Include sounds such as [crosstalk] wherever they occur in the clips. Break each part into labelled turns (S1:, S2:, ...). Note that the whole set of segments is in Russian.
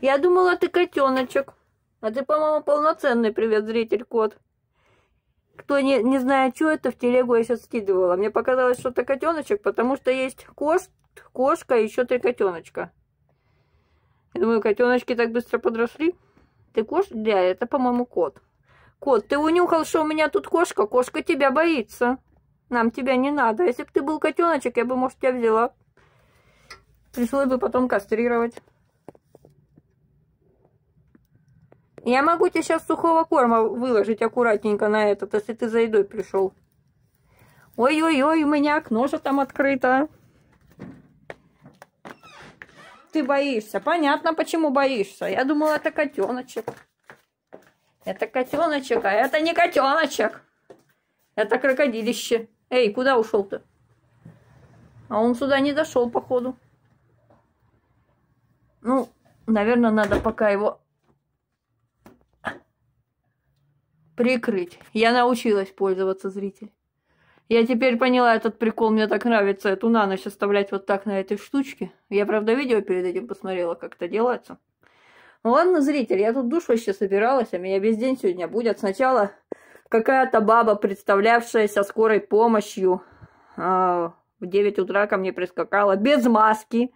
S1: Я думала, ты котеночек. А ты, по-моему, полноценный привет, зритель, кот. Кто не, не знает, что это, в телегу я сейчас скидывала. Мне показалось, что ты котеночек, потому что есть кош, кошка и еще три котеночка. Я думаю, котеночки так быстро подросли. Ты кошка? Да, это, по-моему, кот. Кот, ты унюхал, что у меня тут кошка? Кошка тебя боится. Нам тебя не надо. Если бы ты был котеночек, я бы, может, тебя взяла. Пришлось бы потом кастрировать. Я могу тебе сейчас сухого корма выложить аккуратненько на этот, если ты за едой пришел. Ой-ой-ой, у меня окно же там открыто. Ты боишься. Понятно, почему боишься. Я думала, это котеночек. Это котеночек, а это не котеночек. Это крокодилище. Эй, куда ушел ты? А он сюда не дошел, походу. Ну, наверное, надо пока его Прикрыть. Я научилась пользоваться, зритель. Я теперь поняла этот прикол, мне так нравится эту на ночь оставлять вот так на этой штучке. Я, правда, видео перед этим посмотрела, как это делается. Ну ладно, зритель, я тут душ вообще собиралась, а меня весь день сегодня будет. Сначала какая-то баба, представлявшаяся скорой помощью, э, в 9 утра ко мне прискакала без маски,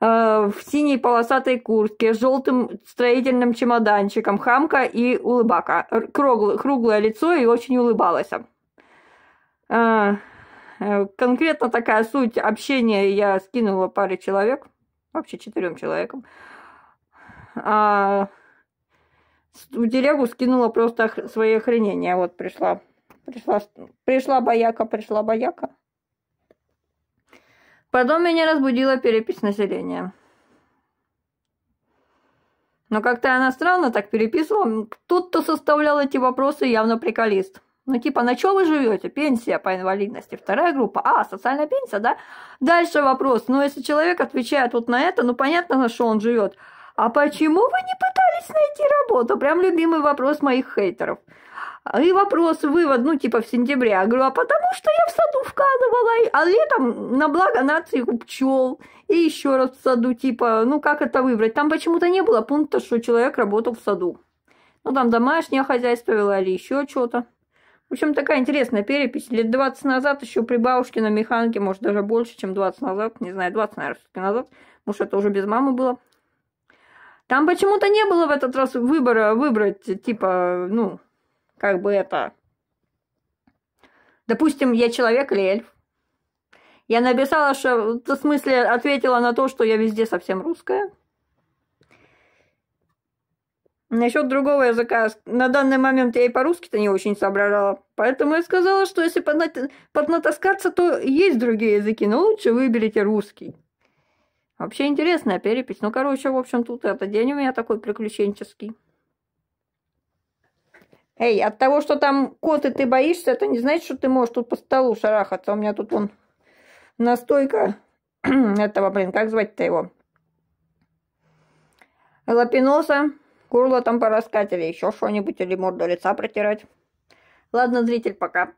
S1: Э, в синей полосатой куртке, с желтым строительным чемоданчиком, хамка и улыбака. Круглое, круглое лицо и очень улыбалась. Э, э, конкретно такая суть общения я скинула паре человек, вообще четырем человекам. А в телегу скинула просто свои охренения. Вот пришла, пришла, пришла бояка, пришла бояка. Потом меня разбудила перепись населения. Но как-то она странно так переписывала. Тут кто составлял эти вопросы, явно приколист. Ну, типа, на чем вы живете? Пенсия по инвалидности. Вторая группа. А, социальная пенсия, да? Дальше вопрос. Ну, если человек отвечает вот на это, ну, понятно, на что он живет. А почему вы не пытались найти работу? Прям любимый вопрос моих хейтеров. А, и вопрос, вывод, ну, типа в сентябре. Я говорю, а потому что я в саду вкалывала, а летом на благо нации у пчел. И еще раз в саду, типа, ну, как это выбрать? Там почему-то не было пункта, что человек работал в саду. Ну, там домашнее хозяйство вела или еще что-то. В общем, такая интересная перепись. Лет 20 назад еще при бабушке на механке, может, даже больше, чем 20 назад. Не знаю, 20, наверное, все-таки назад. Может, это уже без мамы было. Там почему-то не было в этот раз выбора выбрать, типа, ну, как бы это... Допустим, я человек или эльф. Я написала, что... В смысле, ответила на то, что я везде совсем русская. Насчет другого языка. На данный момент я и по-русски-то не очень соображала. Поэтому я сказала, что если поднат... поднатаскаться, то есть другие языки, но лучше выберите русский. Вообще интересная перепись. Ну, короче, в общем, тут это день у меня такой приключенческий. Эй, от того, что там коты ты боишься, это не значит, что ты можешь тут по столу шарахаться. У меня тут он настойка [clears throat] этого, блин, как звать-то его? Лапиноса. Горло там пораскать или еще что-нибудь, или морду лица протирать. Ладно, зритель, пока.